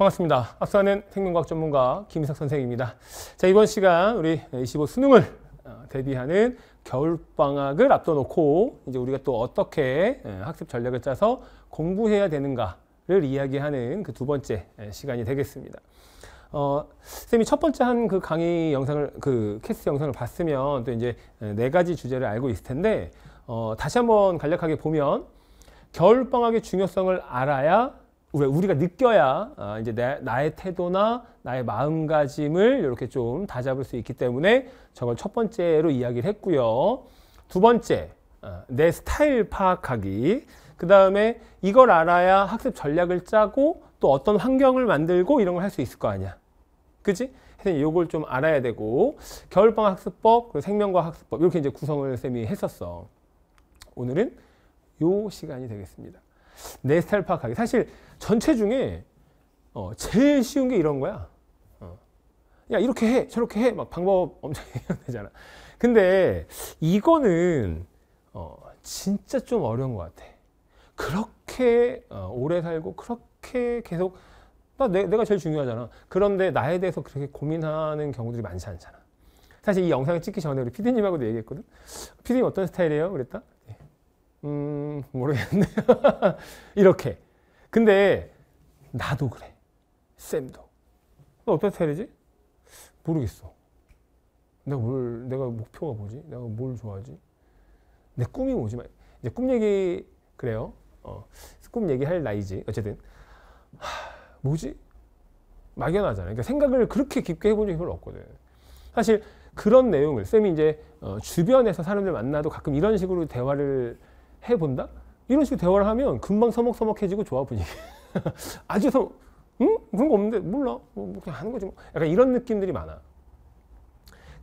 반갑습니다. 앞서는 생명과학 전문가 김희석 선생입니다. 자, 이번 시간 우리 25 수능을 어, 대비하는 겨울방학을 앞둬놓고 이제 우리가 또 어떻게 예, 학습 전략을 짜서 공부해야 되는가를 이야기하는 그 두 번째 예, 시간이 되겠습니다. 어, 선생님이첫 번째 한 그 강의 영상을, 그 캐스트 영상을 봤으면 또 이제 예, 네 가지 주제를 알고 있을 텐데, 어, 다시 한번 간략하게 보면 겨울방학의 중요성을 알아야 우리가 느껴야 어, 이제 내, 나, 의 태도나 나의 마음가짐을 이렇게 좀 다잡을 수 있기 때문에 저걸 첫 번째로 이야기를 했고요. 두 번째, 어, 내 스타일 파악하기. 그 다음에 이걸 알아야 학습 전략을 짜고 또 어떤 환경을 만들고 이런 걸 할 수 있을 거 아니야. 그치 그래서 이걸 좀 알아야 되고 겨울방학 습법, 그리고 생명과학 학습법 이렇게 이제 구성을 쌤이 했었어. 오늘은 요 시간이 되겠습니다. 내 스타일 파악하기. 사실 전체 중에 어, 제일 쉬운 게 이런 거야. 어. 야 이렇게 해 저렇게 해막 방법 엄청 되잖아. 근데 이거는 어, 진짜 좀 어려운 것 같아. 그렇게 어, 오래 살고 그렇게 계속 나 내, 내가 제일 중요하잖아. 그런데 나에 대해서 그렇게 고민하는 경우들이 많지 않잖아. 사실 이 영상을 찍기 전에 우리 피디님하고도 얘기했거든. 피디님 어떤 스타일이에요? 그랬다. 예. 음 모르겠는데 이렇게 근데 나도 그래. 쌤도. 어떻게 해야 되지? 모르겠어. 내가 뭘, 내가 목표가 뭐지? 내가 뭘 좋아하지? 내 꿈이 뭐지? 이제 꿈 얘기, 그래요. 어, 꿈 얘기할 나이지. 어쨌든. 하, 뭐지? 막연하잖아요. 그러니까 생각을 그렇게 깊게 해본 적이 별로 없거든. 사실 그런 내용을 쌤이 이제 어, 주변에서 사람들 만나도 가끔 이런 식으로 대화를 해본다? 이런 식으로 대화를 하면 금방 서먹서먹해지고 좋아 분위기. 아주 서, 응? 그런 거 없는데 몰라. 뭐, 뭐 그냥 하는 거지 뭐. 약간 이런 느낌들이 많아.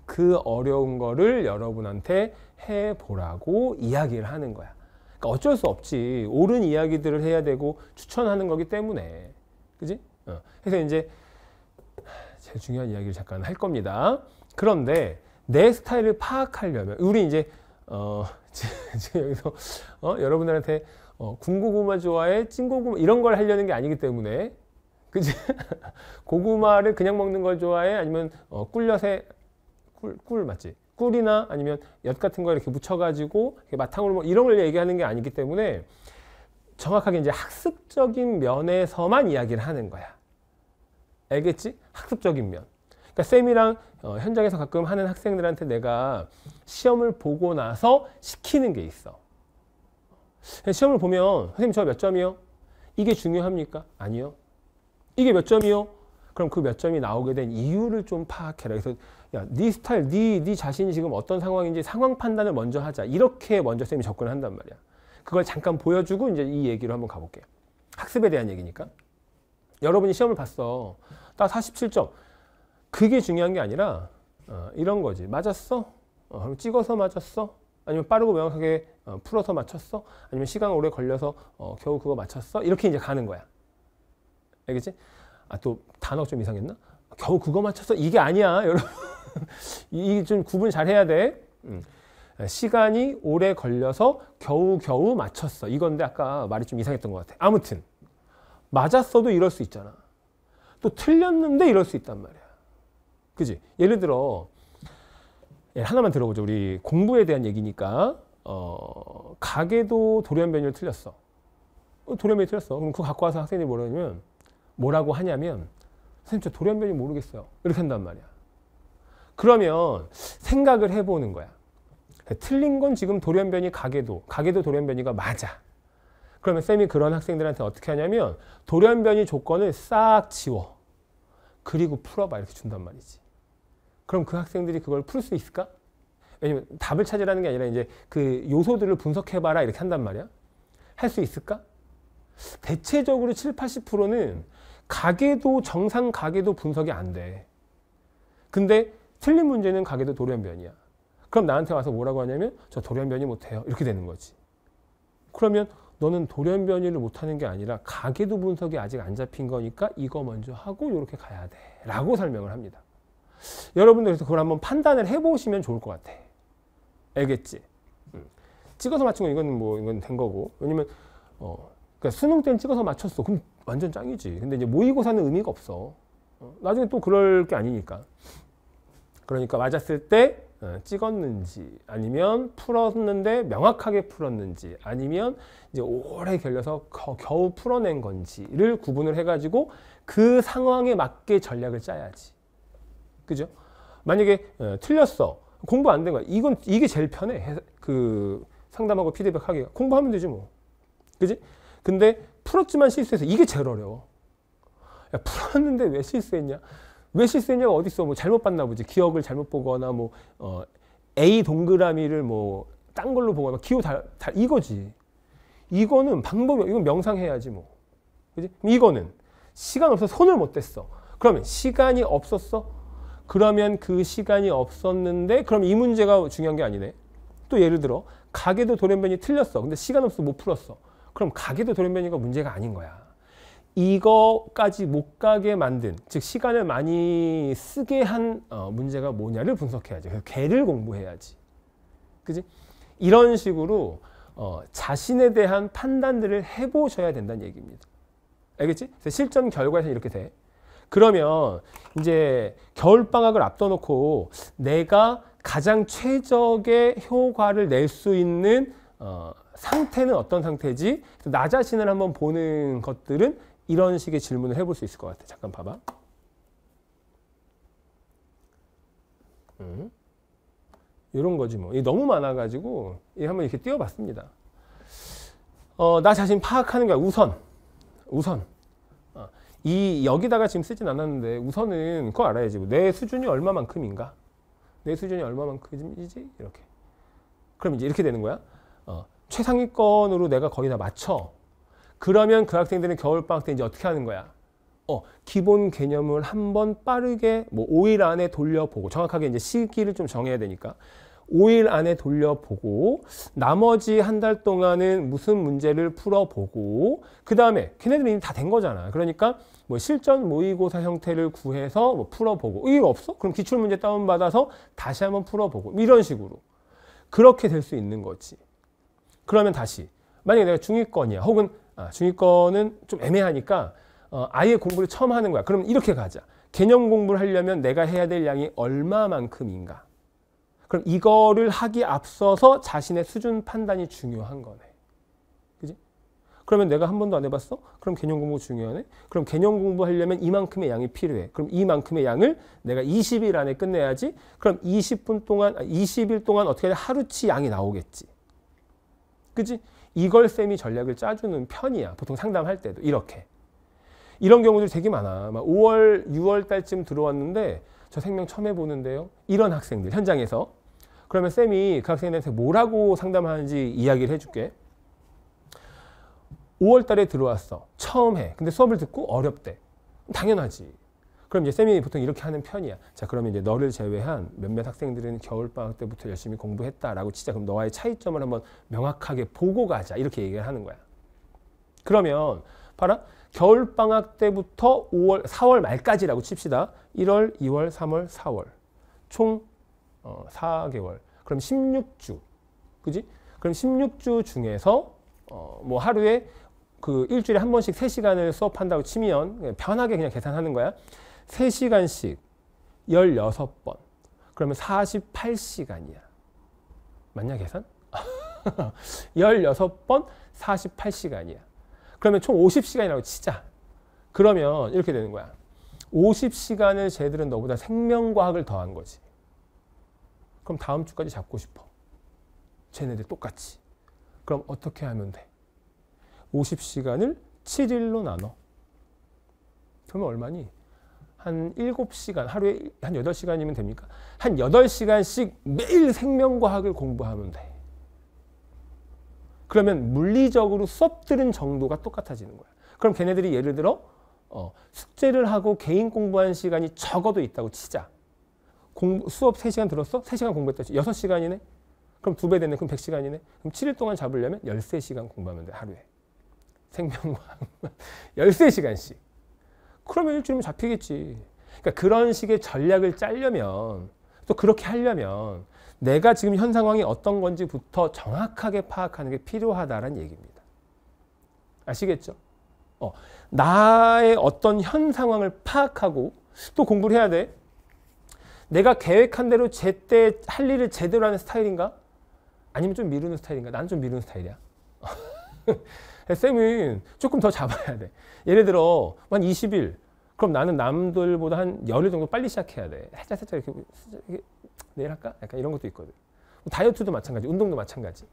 그 어려운 거를 여러분한테 해보라고 이야기를 하는 거야. 그러니까 어쩔 수 없지. 옳은 이야기들을 해야 되고 추천하는 거기 때문에. 그지? 어. 그래서 이제 제일 중요한 이야기를 잠깐 할 겁니다. 그런데 내 스타일을 파악하려면 우리 이제 어, 지금 여기서 어? 여러분들한테 어, 군고구마 좋아해 찐고구마 이런 걸 하려는 게 아니기 때문에 그지 고구마를 그냥 먹는 걸 좋아해 아니면 어, 꿀엿에 꿀, 꿀 맞지 꿀이나 아니면 엿 같은 거 이렇게 묻혀가지고 이렇게 마탕으로 뭐 이런 걸 얘기하는 게 아니기 때문에 정확하게 이제 학습적인 면에서만 이야기를 하는 거야 알겠지 학습적인 면 그러니까 쌤이랑 어, 현장에서 가끔 하는 학생들한테 내가 시험을 보고 나서 시키는 게 있어. 시험을 보면 선생님 저 몇 점이요? 이게 중요합니까? 아니요. 이게 몇 점이요? 그럼 그 몇 점이 나오게 된 이유를 좀 파악해라. 그래서 야, 네 스타일, 네, 네 자신이 지금 어떤 상황인지 상황 판단을 먼저 하자. 이렇게 먼저 쌤이 접근을 한단 말이야. 그걸 잠깐 보여주고 이제 이 얘기로 한번 가볼게요. 학습에 대한 얘기니까. 여러분이 시험을 봤어. 나 47점. 그게 중요한 게 아니라 어, 이런 거지. 맞았어? 어, 그럼 찍어서 맞았어? 아니면 빠르고 명확하게 어, 풀어서 맞췄어? 아니면 시간 오래 걸려서 어, 겨우 그거 맞췄어? 이렇게 이제 가는 거야. 알겠지? 아, 또 단어 좀 이상했나? 겨우 그거 맞췄어? 이게 아니야, 여러분. 이게 좀 구분 잘 해야 돼. 음. 아, 시간이 오래 걸려서 겨우겨우 맞췄어. 이건데 아까 말이 좀 이상했던 것 같아. 아무튼 맞았어도 이럴 수 있잖아. 또 틀렸는데 이럴 수 있단 말이야. 그지? 예를 들어 예, 하나만 들어보죠. 우리 공부에 대한 얘기니까 어, 가게도 돌연변이를 틀렸어. 돌연변이 어, 틀렸어. 그럼 그거 갖고 와서 학생이 뭐라냐면 뭐라고 하냐면 선생님 저 돌연변이 모르겠어요. 이렇게 한단 말이야. 그러면 생각을 해보는 거야. 틀린 건 지금 돌연변이 가게도, 가게도 돌연변이가 맞아. 그러면 쌤이 그런 학생들한테 어떻게 하냐면 돌연변이 조건을 싹 지워. 그리고 풀어봐 이렇게 준단 말이지. 그럼 그 학생들이 그걸 풀 수 있을까? 왜냐면 답을 찾으라는 게 아니라 이제 그 요소들을 분석해봐라 이렇게 한단 말이야. 할 수 있을까? 대체적으로 7, 80%는 가계도 정상 가계도 분석이 안 돼. 근데 틀린 문제는 가계도 돌연변이야. 그럼 나한테 와서 뭐라고 하냐면 저 돌연변이 못해요. 이렇게 되는 거지. 그러면 너는 돌연변이를 못하는 게 아니라 가계도 분석이 아직 안 잡힌 거니까 이거 먼저 하고 이렇게 가야 돼. 라고 설명을 합니다. 여러분들께서 그걸 한번 판단을 해보시면 좋을 것 같아. 알겠지? 음. 찍어서 맞춘 건 이건 뭐 이건 된 거고. 왜냐면 어, 그니까 수능 때는 찍어서 맞췄어. 그럼 완전 짱이지. 근데 이제 모의고사는 의미가 없어. 어, 나중에 또 그럴 게 아니니까. 그러니까 맞았을 때 어, 찍었는지 아니면 풀었는데 명확하게 풀었는지 아니면 이제 오래 걸려서 겨우 풀어낸 건지를 구분을 해가지고 그 상황에 맞게 전략을 짜야지. 그죠? 만약에 어, 틀렸어. 공부 안 된 거야. 이건 이게 제일 편해. 그 상담하고 피드백 하기가 공부하면 되지 뭐. 그지? 근데 풀었지만 실수해서 이게 제일 어려워. 야, 풀었는데 왜 실수했냐? 왜실수했냐 어디 어뭐 잘못 봤나 보지. 기억을 잘못 보거나 뭐 어, A 동그라미를 뭐 딴 걸로 보거나 기호 다, 다 이거지. 이거는 방법이 이건 명상해야지 뭐. 그지? 이거는 시간 없어 손을 못 댔어. 그러면 시간이 없었어? 그러면 그 시간이 없었는데 그럼 이 문제가 중요한 게 아니네. 또 예를 들어 가계도 돌연변이 틀렸어. 근데 시간 없어 못 풀었어. 그럼 가계도 돌연변이가 문제가 아닌 거야. 이거까지 못 가게 만든 즉 시간을 많이 쓰게 한 어, 문제가 뭐냐를 분석해야지. 그래서 개를 공부해야지. 그지? 이런 식으로 어, 자신에 대한 판단들을 해보셔야 된다는 얘기입니다. 알겠지? 실전 결과에서 이렇게 돼. 그러면 이제 겨울방학을 앞둬놓고 내가 가장 최적의 효과를 낼 수 있는 어, 상태는 어떤 상태지? 나 자신을 한번 보는 것들은 이런 식의 질문을 해볼 수 있을 것 같아. 잠깐 봐봐. 음. 이런 거지 뭐. 너무 많아가지고 한번 이렇게 띄워봤습니다. 어, 나 자신 파악하는 거야. 우선. 우선. 이 여기다가 지금 쓰진 않았는데 우선은 그거 알아야지 내 수준이 얼마만큼인가 내 수준이 얼마만큼이지 이렇게 그럼 이제 이렇게 되는 거야 어, 최상위권으로 내가 거의 다 맞춰 그러면 그 학생들은 겨울방학 때 이제 어떻게 하는 거야 어, 기본 개념을 한 번 빠르게 뭐 5일 안에 돌려보고 정확하게 이제 시기를 좀 정해야 되니까 5일 안에 돌려보고 나머지 한 달 동안은 무슨 문제를 풀어보고 그 다음에 걔네들이 이미 다 된 거잖아. 그러니까 뭐 실전 모의고사 형태를 구해서 뭐 풀어보고 이거 없어? 그럼 기출문제 다운받아서 다시 한번 풀어보고 뭐 이런 식으로 그렇게 될 수 있는 거지. 그러면 다시 만약에 내가 중위권이야 혹은 아, 중위권은 좀 애매하니까 어, 아예 공부를 처음 하는 거야. 그럼 이렇게 가자. 개념 공부를 하려면 내가 해야 될 양이 얼마만큼인가. 그럼 이거를 하기 앞서서 자신의 수준 판단이 중요한 거네. 그지? 그러면 내가 한 번도 안 해봤어? 그럼 개념 공부 중요하네? 그럼 개념 공부하려면 이만큼의 양이 필요해. 그럼 이만큼의 양을 내가 20일 안에 끝내야지. 그럼 20분 동안, 20일 아, 동안 어떻게 하루치 양이 나오겠지. 그지? 이걸 쌤이 전략을 짜주는 편이야. 보통 상담할 때도. 이렇게. 이런 경우들 되게 많아. 막 5월, 6월 달쯤 들어왔는데 저 생명 처음 해보는데요. 이런 학생들 현장에서 그러면 쌤이 그 학생한테 뭐라고 상담하는지 이야기를 해줄게. 5월 달에 들어왔어. 처음 해. 근데 수업을 듣고 어렵대. 당연하지. 그럼 이제 쌤이 보통 이렇게 하는 편이야. 자, 그러면 이제 너를 제외한 몇몇 학생들은 겨울방학 때부터 열심히 공부했다라고 치자. 그럼 너와의 차이점을 한번 명확하게 보고 가자. 이렇게 얘기를 하는 거야. 그러면 봐라. 겨울방학 때부터 5월, 4월 말까지라고 칩시다. 1월, 2월, 3월, 4월. 총 어, 4개월. 그럼 16주. 그지? 그럼 16주 중에서 어, 뭐 하루에 그 일주일에 한 번씩 3시간을 수업한다고 치면 편하게 그냥 계산하는 거야. 3시간씩 16번. 그러면 48시간이야. 맞냐 계산? 16번 48시간이야. 그러면 총 50시간이라고 치자. 그러면 이렇게 되는 거야. 50시간을 쟤들은 너보다 생명과학을 더한 거지. 그럼 다음 주까지 잡고 싶어. 쟤네들 똑같이. 그럼 어떻게 하면 돼? 50시간을 7일로 나눠. 그러면 얼마니? 한 7시간, 하루에 한 8시간이면 됩니까? 한 8시간씩 매일 생명과학을 공부하면 돼. 그러면 물리적으로 수업 들은 정도가 똑같아지는 거야. 그럼 걔네들이 예를 들어 어, 숙제를 하고 개인 공부하 시간이 적어도 있다고 치자. 공부, 수업 3시간 들었어? 3시간 공부했다. 6시간이네? 그럼 2배 되네. 그럼 100시간이네? 그럼 7일 동안 잡으려면 13시간 공부하면 돼. 하루에. 생명과 13시간씩. 그러면 일주일이면 잡히겠지. 그러니까 그런 식의 전략을 짜려면 또 그렇게 하려면 내가 지금 현 상황이 어떤 건지부터 정확하게 파악하는 게 필요하다라는 얘기입니다. 아시겠죠? 어, 나의 어떤 현 상황을 파악하고 또 공부를 해야 돼. 내가 계획한 대로 제때 할 일을 제대로 하는 스타일인가? 아니면 좀 미루는 스타일인가? 나는 좀 미루는 스타일이야. s 은 조금 더 잡아야 돼. 예를 들어 한 20일. 그럼 나는 남들보다 한 열흘 정도 빨리 시작해야 돼. 살짝 살짝 이렇게, 이렇게 내일 할까? 약간 이런 것도 있거든. 뭐 다이어트도 마찬가지, 운동도 마찬가지.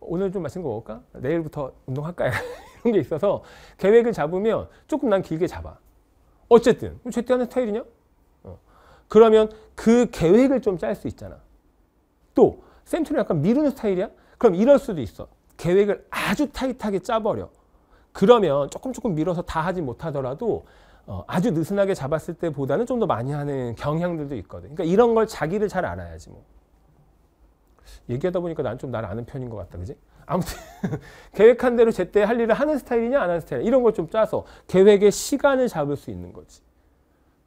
오늘 좀 마신 거 먹을까? 내일부터 운동할까? 이런 게 있어서 계획을 잡으면 조금 난 길게 잡아. 어쨌든, 제때 하는 스타일이냐? 그러면 그 계획을 좀 짤 수 있잖아. 또 센트는 약간 미루는 스타일이야? 그럼 이럴 수도 있어. 계획을 아주 타이트하게 짜버려. 그러면 조금 조금 밀어서 다 하지 못하더라도 어, 아주 느슨하게 잡았을 때보다는 좀 더 많이 하는 경향들도 있거든. 그러니까 이런 걸 자기를 잘 알아야지 뭐. 얘기하다 보니까 난 좀 나를 아는 편인 것 같다, 그지? 아무튼 계획한 대로 제때 할 일을 하는 스타일이냐 안 하는 스타일 이런 걸 좀 짜서 계획의 시간을 잡을 수 있는 거지.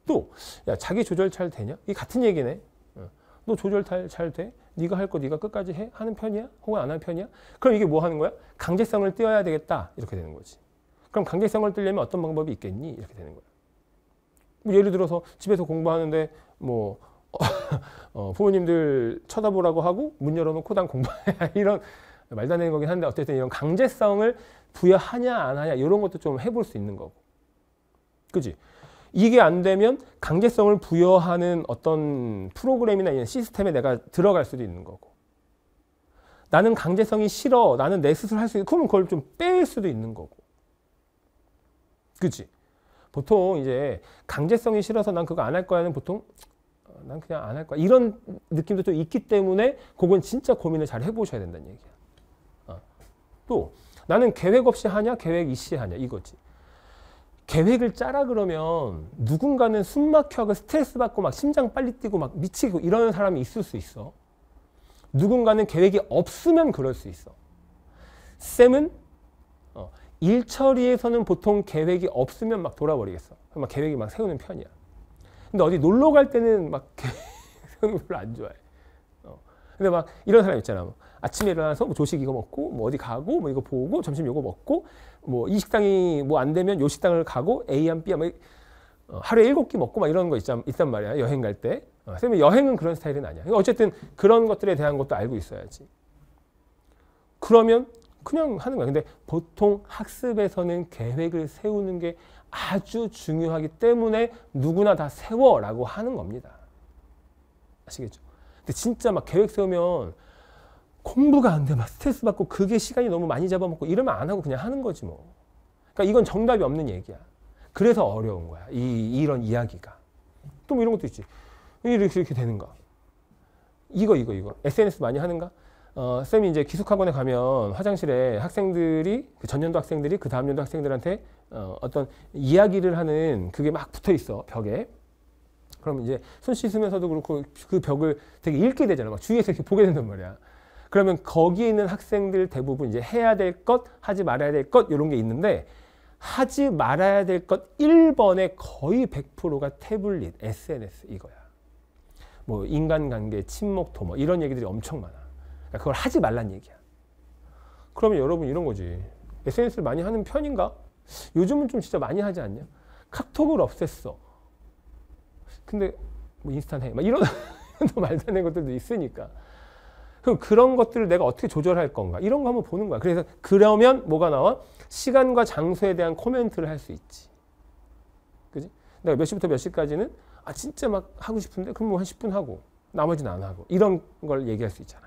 또 야, 자기 조절 잘 되냐? 이 같은 얘기네. 어. 너 조절 잘, 돼? 네가 할 거 네가 끝까지 해? 하는 편이야? 혹은 안 하는 편이야? 그럼 이게 뭐 하는 거야? 강제성을 띄어야 되겠다. 이렇게 되는 거지. 그럼 강제성을 띄려면 어떤 방법이 있겠니? 이렇게 되는 거야. 뭐 예를 들어서 집에서 공부하는데 뭐 어, 부모님들 쳐다보라고 하고 문 열어놓고 난 공부해 이런 말도 안 되는 거긴 한데 어쨌든 이런 강제성을 부여하냐 안 하냐 이런 것도 좀 해볼 수 있는 거고 그지 이게 안 되면 강제성을 부여하는 어떤 프로그램이나 이런 시스템에 내가 들어갈 수도 있는 거고 나는 강제성이 싫어 나는 내 스스로 할 수 있고 그러면 그걸 좀 뺄 수도 있는 거고 그치 보통 이제 강제성이 싫어서 난 그거 안 할 거야는 보통 난 그냥 안 할 거야 이런 느낌도 또 있기 때문에 그건 진짜 고민을 잘 해보셔야 된다는 얘기야 어. 또 나는 계획 없이 하냐 계획 이이 하냐 이거지 계획을 짜라 그러면 누군가는 숨 막혀하고 스트레스 받고 막 심장 빨리 뛰고 막 미치고 이러는 사람이 있을 수 있어. 누군가는 계획이 없으면 그럴 수 있어. 쌤은 어, 일 처리에서는 보통 계획이 없으면 막 돌아버리겠어. 막 계획이 막 세우는 편이야. 근데 어디 놀러 갈 때는 막 계획 별로 안 좋아해. 어. 근데 막 이런 사람 있잖아. 뭐. 아침에 일어나서 뭐 조식 이거 먹고 뭐 어디 가고 뭐 이거 보고 점심 이거 먹고 뭐 이 식당이 뭐 안 되면 요 식당을 가고 a 한 b 한뭐 어, 하루에 일곱 끼 먹고 막 이런 거 있잖, 있단 말이야 여행 갈 때. 어, 선생님 여행은 그런 스타일은 아니야. 그러니까 어쨌든 그런 것들에 대한 것도 알고 있어야지. 그러면 그냥 하는 거야. 근데 보통 학습에서는 계획을 세우는 게 아주 중요하기 때문에 누구나 다 세워라고 하는 겁니다. 아시겠죠? 근데 진짜 막 계획 세우면 공부가 안 돼. 막 스트레스 받고 그게 시간이 너무 많이 잡아먹고 이러면 안 하고 그냥 하는 거지 뭐. 그러니까 이건 정답이 없는 얘기야. 그래서 어려운 거야. 이, 이런 이야기가. 또 뭐 이런 것도 있지. 이렇게, 이렇게 되는 거. 이거, 이거, 이거. SNS 많이 하는가? 어, 쌤이 이제 기숙학원에 가면 화장실에 학생들이, 그 전년도 학생들이 그 다음년도 학생들한테 어, 어떤 이야기를 하는 그게 막 붙어 있어. 벽에. 그럼 이제 손 씻으면서도 그렇고 그 벽을 되게 읽게 되잖아. 막 주위에서 이렇게 보게 된단 말이야. 그러면 거기에 있는 학생들 대부분 이제 해야 될 것, 하지 말아야 될 것 이런 게 있는데 하지 말아야 될 것 1번에 거의 100%가 태블릿, SNS 이거야. 뭐 인간관계, 침묵, 도모 뭐 이런 얘기들이 엄청 많아. 그러니까 그걸 하지 말란 얘기야. 그러면 여러분 이런 거지. SNS를 많이 하는 편인가? 요즘은 좀 진짜 많이 하지 않냐? 카톡을 없앴어. 근데 뭐 인스탄 해. 막 이런 말도 안 되는 것들도 있으니까. 그럼 그런 것들을 내가 어떻게 조절할 건가? 이런 거 한번 보는 거야. 그래서 그러면 뭐가 나와? 시간과 장소에 대한 코멘트를 할 수 있지. 그지? 내가 몇 시부터 몇 시까지는 아 진짜 막 하고 싶은데 그럼 뭐한 10분 하고 나머지는 안 하고 이런 걸 얘기할 수 있잖아.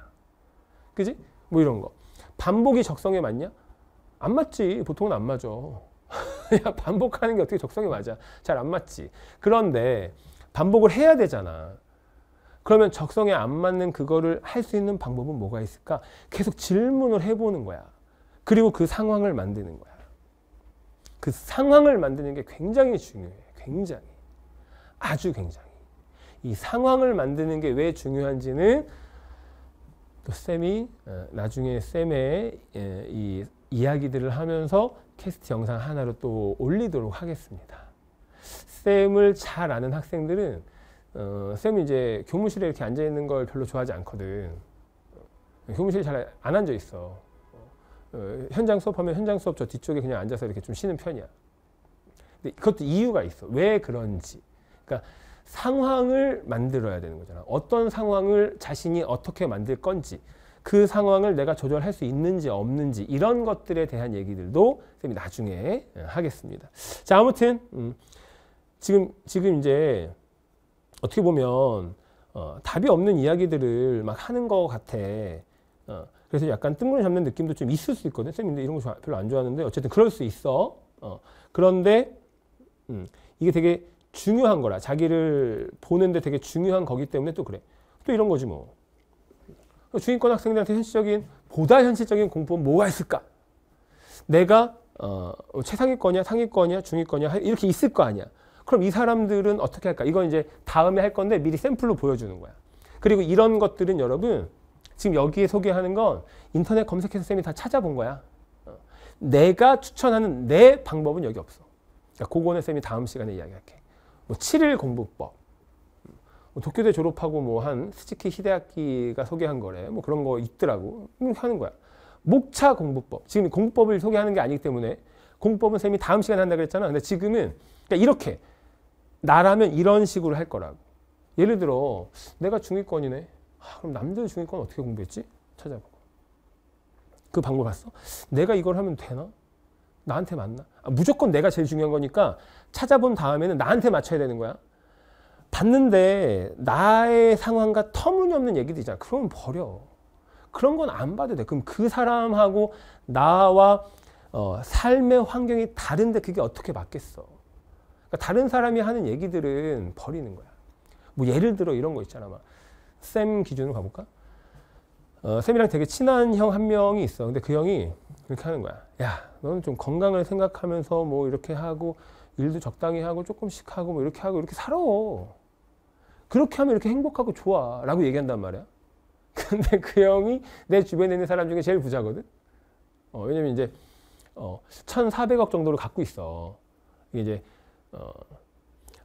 그지? 뭐 이런 거. 반복이 적성에 맞냐? 안 맞지. 보통은 안 맞아. 야, 반복하는 게 어떻게 적성에 맞아? 잘 안 맞지. 그런데 반복을 해야 되잖아. 그러면 적성에 안 맞는 그거를 할 수 있는 방법은 뭐가 있을까? 계속 질문을 해보는 거야. 그리고 그 상황을 만드는 거야. 그 상황을 만드는 게 굉장히 중요해. 굉장히. 아주 굉장히. 이 상황을 만드는 게 왜 중요한지는 또 쌤이 어, 나중에 쌤의 예, 이 이야기들을 하면서 캐스트 영상 하나로 또 올리도록 하겠습니다. 쌤을 잘 아는 학생들은 어, 쌤이 이제 교무실에 이렇게 앉아 있는 걸 별로 좋아하지 않거든. 교무실잘 안 앉아 있어. 어, 현장 수업하면 현장 수업 저 뒤쪽에 그냥 앉아서 이렇게 좀 쉬는 편이야. 근데 그것도 이유가 있어. 왜 그런지. 그러니까 상황을 만들어야 되는 거잖아. 어떤 상황을 자신이 어떻게 만들 건지, 그 상황을 내가 조절할 수 있는지 없는지 이런 것들에 대한 얘기들도 쌤이 나중에 예, 하겠습니다. 자, 아무튼 음, 지금 지금 이제 어떻게 보면 어, 답이 없는 이야기들을 막 하는 것 같아. 어, 그래서 약간 뜬금 잡는 느낌도 좀 있을 수 있거든. 쌤, 근데 이런 거 별로 안 좋아하는데 어쨌든 그럴 수 있어. 어, 그런데 음, 이게 되게 중요한 거라. 자기를 보는데 되게 중요한 거기 때문에 또 그래. 또 이런 거지 뭐. 주인권 학생들한테 현실적인 보다 현실적인 공포는 뭐가 있을까? 내가 어, 뭐 최상위권이야, 상위권이야, 중위권이야 이렇게 있을 거 아니야. 그럼 이 사람들은 어떻게 할까? 이건 이제 다음에 할 건데 미리 샘플로 보여주는 거야. 그리고 이런 것들은 여러분 지금 여기에 소개하는 건 인터넷 검색해서 쌤이 다 찾아본 거야. 어. 내가 추천하는 내 방법은 여기 없어. 그러니까 그거는 쌤이 다음 시간에 이야기할게. 뭐 7일 공부법. 뭐 도쿄대 졸업하고 뭐 한스치키 히데아키가 소개한 거래. 뭐 그런 거 있더라고. 뭐 하는 거야. 목차 공부법. 지금 공부법을 소개하는 게 아니기 때문에 공부법은 쌤이 다음 시간에 한다 그랬잖아. 근데 지금은 그러니까 이렇게 나라면 이런 식으로 할 거라고. 예를 들어 내가 중위권이네. 아, 그럼 남자 중위권 어떻게 공부했지? 찾아보고. 그 방법 봤어? 내가 이걸 하면 되나? 나한테 맞나? 아, 무조건 내가 제일 중요한 거니까 찾아본 다음에는 나한테 맞춰야 되는 거야. 봤는데 나의 상황과 터무니없는 얘기도 있잖아. 그러면 버려. 그런 건 안 봐도 돼. 그럼 그 사람하고 나와 어, 삶의 환경이 다른데 그게 어떻게 맞겠어. 그러니까 다른 사람이 하는 얘기들은 버리는 거야. 뭐 예를 들어 이런 거 있잖아. 막. 쌤 기준으로 가볼까? 어, 쌤이랑 되게 친한 형 한 명이 있어. 근데 그 형이 이렇게 하는 거야. 야, 너는 좀 건강을 생각하면서 뭐 이렇게 하고 일도 적당히 하고 조금씩 하고 뭐 이렇게 하고 이렇게 살아. 그렇게 하면 이렇게 행복하고 좋아. 라고 얘기한단 말이야. 근데 그 형이 내 주변에 있는 사람 중에 제일 부자거든? 어, 왜냐면 이제, 어, 1,400억 정도를 갖고 있어. 이게 이제 어,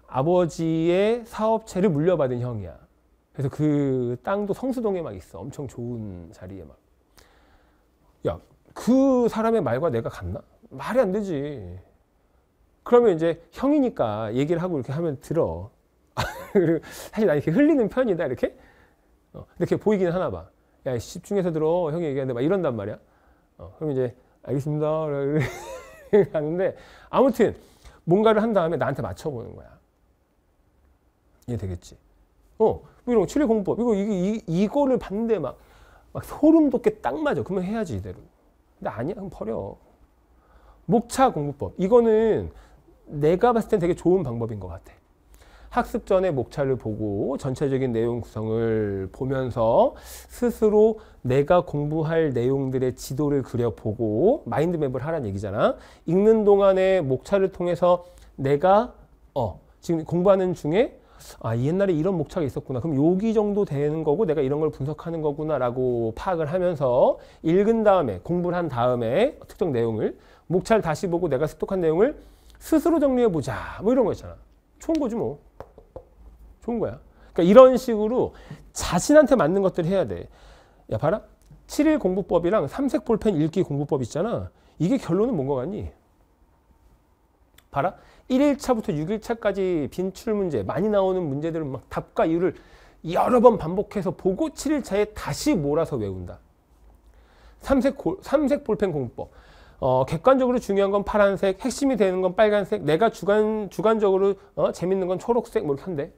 아버지의 사업체를 물려받은 형이야. 그래서 그 땅도 성수동에 막 있어. 엄청 좋은 자리에 막. 야, 그 사람의 말과 내가 같나? 말이 안 되지. 그러면 이제 형이니까 얘기를 하고 이렇게 하면 들어. 사실 나 이렇게 흘리는 편이다, 이렇게. 어, 이렇게 보이긴 하나 봐. 야, 집중해서 들어. 형이 얘기하는데 막 이런단 말이야. 어, 그럼 이제 알겠습니다. 하는데 아무튼 뭔가를 한 다음에 나한테 맞춰보는 거야. 이해 되겠지? 어, 뭐 이런 거, 리 공법. 이거, 이, 이, 거를 봤는데 막, 막 소름 돋게 딱 맞아. 그러면 해야지, 이대로. 근데 아니야, 그럼 버려. 목차 공부법. 이거는 내가 봤을 땐 되게 좋은 방법인 것 같아. 학습 전에 목차를 보고 전체적인 내용 구성을 보면서 스스로 내가 공부할 내용들의 지도를 그려보고 마인드맵을 하라는 얘기잖아. 읽는 동안에 목차를 통해서 내가 어 지금 공부하는 중에 아 옛날에 이런 목차가 있었구나 그럼 여기 정도 되는 거고 내가 이런 걸 분석하는 거구나 라고 파악을 하면서 읽은 다음에 공부를 한 다음에 특정 내용을 목차를 다시 보고 내가 습득한 내용을 스스로 정리해 보자 뭐 이런 거 있잖아 좋은 거지 뭐. 좋은 거야. 그러니까 이런 식으로 자신한테 맞는 것들을 해야 돼. 야 봐라. 7일 공부법이랑 삼색 볼펜 읽기 공부법 있잖아. 이게 결론은 뭔거 같니? 봐라. 1일차부터 6일차까지 빈출 문제, 많이 나오는 문제들은 막 답과 이유를 여러 번 반복해서 보고 7일차에 다시 몰아서 외운다. 삼색, 고, 삼색 볼펜 공부법. 어, 객관적으로 중요한 건 파란색, 핵심이 되는 건 빨간색, 내가 주관, 주관적으로 어, 재밌는 건 초록색, 뭐 이렇게 한대.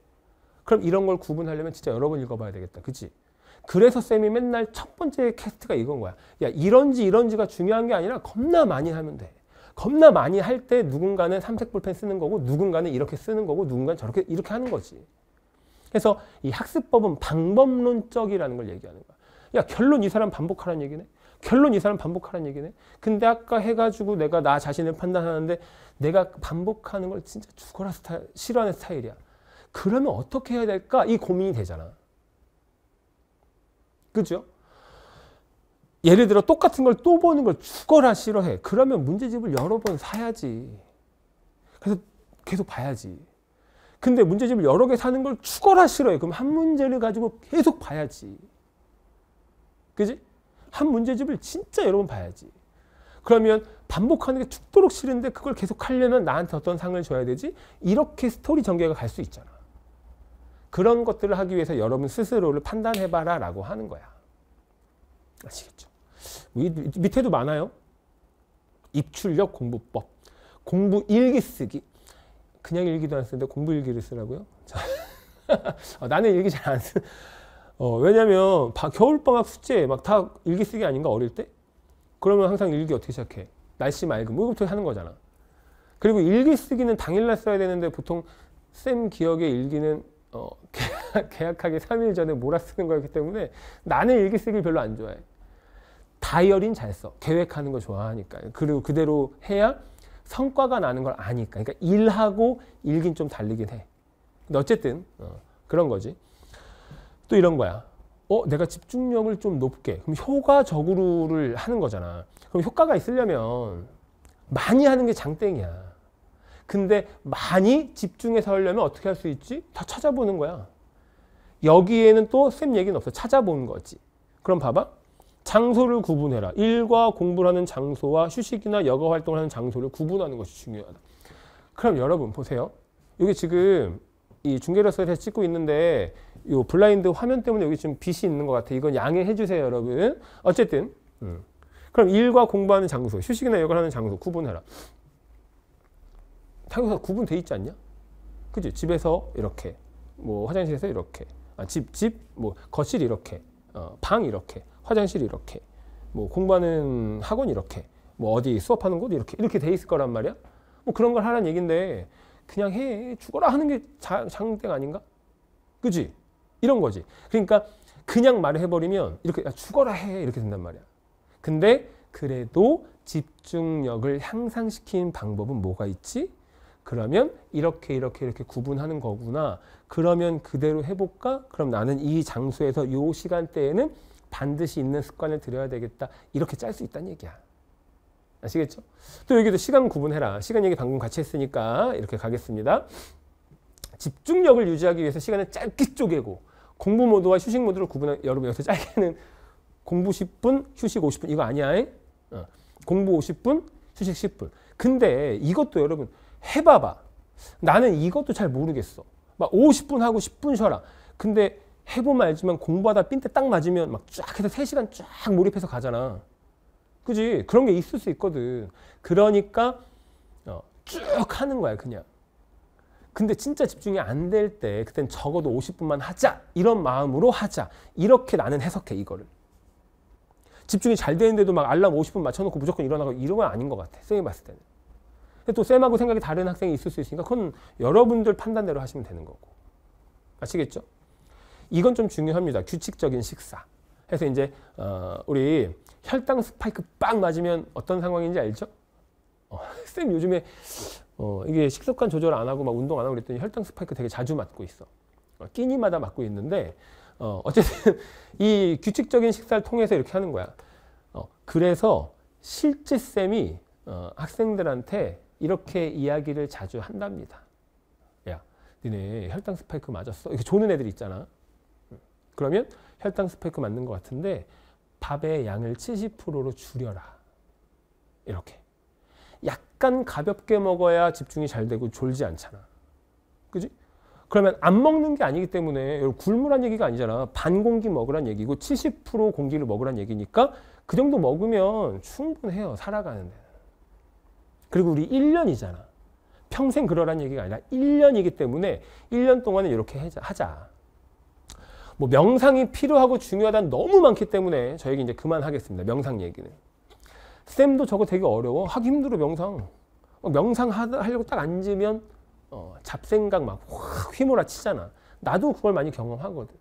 그럼 이런 걸 구분하려면 진짜 여러 번 읽어봐야 되겠다. 그치? 그래서 쌤이 맨날 첫 번째 캐스트가 이건 거야. 야, 이런지 이런지가 중요한 게 아니라 겁나 많이 하면 돼. 겁나 많이 할 때 누군가는 삼색 볼펜 쓰는 거고 누군가는 이렇게 쓰는 거고 누군가는 저렇게 이렇게 하는 거지. 그래서 이 학습법은 방법론적이라는 걸 얘기하는 거야. 야, 결론 이 사람 반복하라는 얘기네. 결론 이 사람 반복하라는 얘기네. 근데 아까 해가지고 내가 나 자신을 판단하는데 내가 반복하는 걸 진짜 죽어라 스타일, 싫어하는 스타일이야. 그러면 어떻게 해야 될까? 이 고민이 되잖아. 그죠? 예를 들어 똑같은 걸 또 보는 걸 죽어라 싫어해. 그러면 문제집을 여러 번 사야지. 그래서 계속 봐야지. 근데 문제집을 여러 개 사는 걸 죽어라 싫어해. 그럼 한 문제를 가지고 계속 봐야지. 그지? 한 문제집을 진짜 여러 번 봐야지. 그러면 반복하는 게 죽도록 싫은데 그걸 계속 하려면 나한테 어떤 상을 줘야 되지? 이렇게 스토리 전개가 갈 수 있잖아. 그런 것들을 하기 위해서 여러분 스스로를 판단해봐라 라고 하는 거야. 아시겠죠? 밑에도 많아요. 입출력 공부법, 공부 일기 쓰기. 그냥 일기도 안 쓰는데 공부 일기를 쓰라고요? 어, 나는 일기 잘 안 쓰. 어, 왜냐면 하 겨울방학 숙제 막 다 일기 쓰기 아닌가 어릴 때? 그러면 항상 일기 어떻게 시작해? 날씨 맑음 뭐 이거부터 하는 거잖아. 그리고 일기 쓰기는 당일날 써야 되는데 보통 쌤 기억에 일기는 어, 계약, 하기 3일 전에 몰아 쓰는 거였기 때문에 나는 일기 쓰기를 별로 안 좋아해. 다이어린잘 써. 계획하는 거 좋아하니까. 그리고 그대로 해야 성과가 나는 걸 아니까. 그러니까 일하고 일긴 좀 달리긴 해. 근데 어쨌든 어, 그런 거지. 또 이런 거야. 어, 내가 집중력을 좀 높게. 그럼 효과적으로를 하는 거잖아. 그럼 효과가 있으려면 많이 하는 게 장땡이야. 근데 많이 집중해서 하려면 어떻게 할 수 있지? 다 찾아보는 거야. 여기에는 또 쌤 얘기는 없어. 찾아보 거지. 그럼 봐봐. 장소를 구분해라. 일과 공부를 하는 장소와 휴식이나 여가 활동을 하는 장소를 구분하는 것이 중요하다. 그럼 여러분 보세요. 이게 지금 이중계로서 찍고 있는데 요 블라인드 화면 때문에 여기 지금 빛이 있는 것 같아. 이건 양해해 주세요, 여러분. 어쨌든 음. 그럼 일과 공부하는 장소, 휴식이나 여가 하는 장소 구분해라. 타격사 구분돼 있지 않냐? 그지? 집에서 이렇게, 뭐 화장실에서 이렇게, 아, 집, 집, 뭐 거실 이렇게, 어, 방 이렇게, 화장실 이렇게, 뭐 공부하는 학원 이렇게, 뭐 어디 수업하는 곳 이렇게 이렇게 돼 있을 거란 말이야. 뭐 그런 걸 하라는 얘긴데 그냥 해 죽어라 하는 게 장, 장땡 아닌가? 그지? 이런 거지. 그러니까 그냥 말을 해버리면 이렇게 야, 죽어라 해 이렇게 된단 말이야. 근데 그래도 집중력을 향상시키는 방법은 뭐가 있지? 그러면 이렇게 이렇게 이렇게 구분하는 거구나. 그러면 그대로 해볼까? 그럼 나는 이 장소에서 요 시간대에는 반드시 있는 습관을 들여야 되겠다. 이렇게 짤 수 있다는 얘기야. 아시겠죠? 또 여기도 시간 구분해라. 시간 얘기 방금 같이 했으니까 이렇게 가겠습니다. 집중력을 유지하기 위해서 시간을 짧게 쪼개고 공부 모드와 휴식 모드를 구분해 여러분 여기서 짧게는 공부 10분 휴식 50분 이거 아니야 어. 공부 50분 휴식 10분 근데 이것도 여러분 해봐봐 나는 이것도 잘 모르겠어 막 50분 하고 10분 쉬어라 근데 해보면 알지만 공부하다 삔때 딱 맞으면 막 쫙 해서 3시간 쫙 몰입해서 가잖아 그지 그런 게 있을 수 있거든 그러니까 어, 쭉 하는 거야 그냥 근데 진짜 집중이 안 될 때 그땐 적어도 50분만 하자 이런 마음으로 하자 이렇게 나는 해석해 이거를 집중이 잘 되는데도 막 알람 50분 맞춰놓고 무조건 일어나고 이런 건 아닌 것 같아 쌤이 봤을 때는 또 쌤하고 생각이 다른 학생이 있을 수 있으니까 그건 여러분들 판단대로 하시면 되는 거고 아시겠죠? 이건 좀 중요합니다 규칙적인 식사 해서 이제 어, 우리 혈당 스파이크 빵 맞으면 어떤 상황인지 알죠? 쌤 요즘에 어, 이게 식습관 조절 안 하고 막 운동 안 하고 그랬더니 혈당 스파이크 되게 자주 맞고 있어. 어, 끼니마다 맞고 있는데 어, 어쨌든 이 규칙적인 식사를 통해서 이렇게 하는 거야. 어, 그래서 실제 쌤이 어, 학생들한테 이렇게 이야기를 자주 한답니다. 야, 니네 혈당 스파이크 맞았어? 이렇게 조는 애들 있잖아. 그러면 혈당 스파이크 맞는 것 같은데 밥의 양을 70%로 줄여라. 이렇게. 약간 가볍게 먹어야 집중이 잘 되고 졸지 않잖아. 그지? 그러면 안 먹는 게 아니기 때문에 굶으란 얘기가 아니잖아. 반 공기 먹으란 얘기고 70% 공기를 먹으란 얘기니까 그 정도 먹으면 충분해요. 살아가는데. 그리고 우리 1년이잖아. 평생 그러란 얘기가 아니라 1년이기 때문에 1년 동안은 이렇게 하자. 뭐 명상이 필요하고 중요하다는 너무 많기 때문에 저 얘기 이제 그만하겠습니다. 명상 얘기는. 쌤도 저거 되게 어려워. 하기 힘들어 명상. 어, 명상 하려고 딱 앉으면 어, 잡생각 막 확 휘몰아치잖아. 나도 그걸 많이 경험하거든.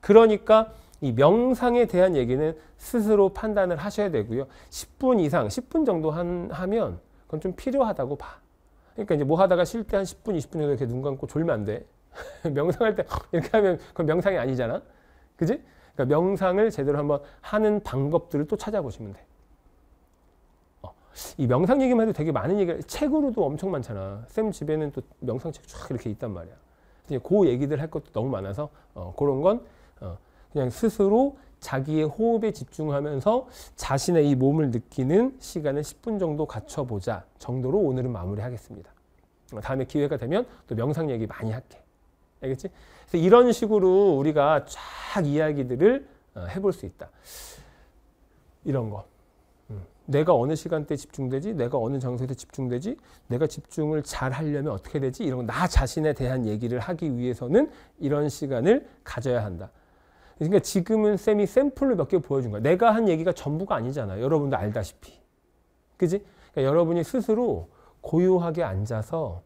그러니까 이 명상에 대한 얘기는 스스로 판단을 하셔야 되고요. 10분 이상, 10분 정도 한, 하면 그건 좀 필요하다고 봐. 그러니까 이제 뭐 하다가 쉴 때 한 10분, 20분 정도 이렇게 눈 감고 졸면 안 돼. 명상할 때 이렇게 하면 그건 명상이 아니잖아. 그지? 그러니까 명상을 제대로 한번 하는 방법들을 또 찾아보시면 돼. 이 명상 얘기만 해도 되게 많은 얘기를 책으로도 엄청 많잖아. 쌤 집에는 또 명상책 쫙 이렇게 있단 말이야. 그 얘기들 할 것도 너무 많아서 어, 그런 건 어, 그냥 스스로 자기의 호흡에 집중하면서 자신의 이 몸을 느끼는 시간을 10분 정도 갖춰보자 정도로 오늘은 마무리하겠습니다. 어, 다음에 기회가 되면 또 명상 얘기 많이 할게. 알겠지? 그래서 이런 식으로 우리가 쫙 이야기들을 어, 해볼 수 있다. 이런 거. 내가 어느 시간대에 집중되지? 내가 어느 장소에서 집중되지? 내가 집중을 잘 하려면 어떻게 되지? 이런 나 자신에 대한 얘기를 하기 위해서는 이런 시간을 가져야 한다. 그러니까 지금은 쌤이 샘플로 몇 개 보여준 거야. 내가 한 얘기가 전부가 아니잖아. 요 여러분도 알다시피. 그지? 그러니까 여러분이 스스로 고요하게 앉아서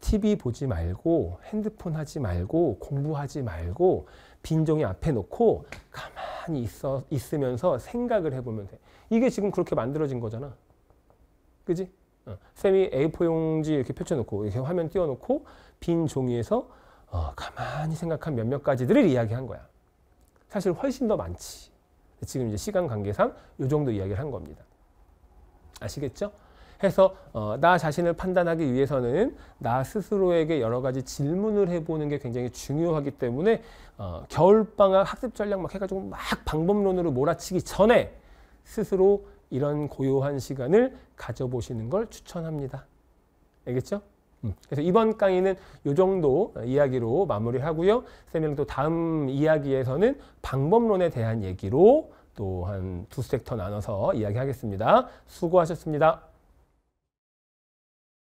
TV 보지 말고 핸드폰 하지 말고 공부하지 말고 빈종이 앞에 놓고 가만히 있어, 있으면서 생각을 해보면 돼. 이게 지금 그렇게 만들어진 거잖아. 그지? 어. 쌤이 A4 용지 이렇게 펼쳐놓고 이렇게 화면 띄워놓고 빈 종이에서 어, 가만히 생각한 몇몇 가지들을 이야기한 거야. 사실 훨씬 더 많지. 지금 이제 시간 관계상 이 정도 이야기를 한 겁니다. 아시겠죠? 해서 어, 나 자신을 판단하기 위해서는 나 스스로에게 여러 가지 질문을 해보는 게 굉장히 중요하기 때문에 어, 겨울방학 학습 전략 막 해가지고 막 방법론으로 몰아치기 전에 스스로 이런 고요한 시간을 가져보시는 걸 추천합니다. 알겠죠? 음. 그래서 이번 강의는 이 정도 이야기로 마무리하고요. 쌤이랑 또 다음 이야기에서는 방법론에 대한 얘기로 또 한 두 섹터 나눠서 이야기하겠습니다. 수고하셨습니다.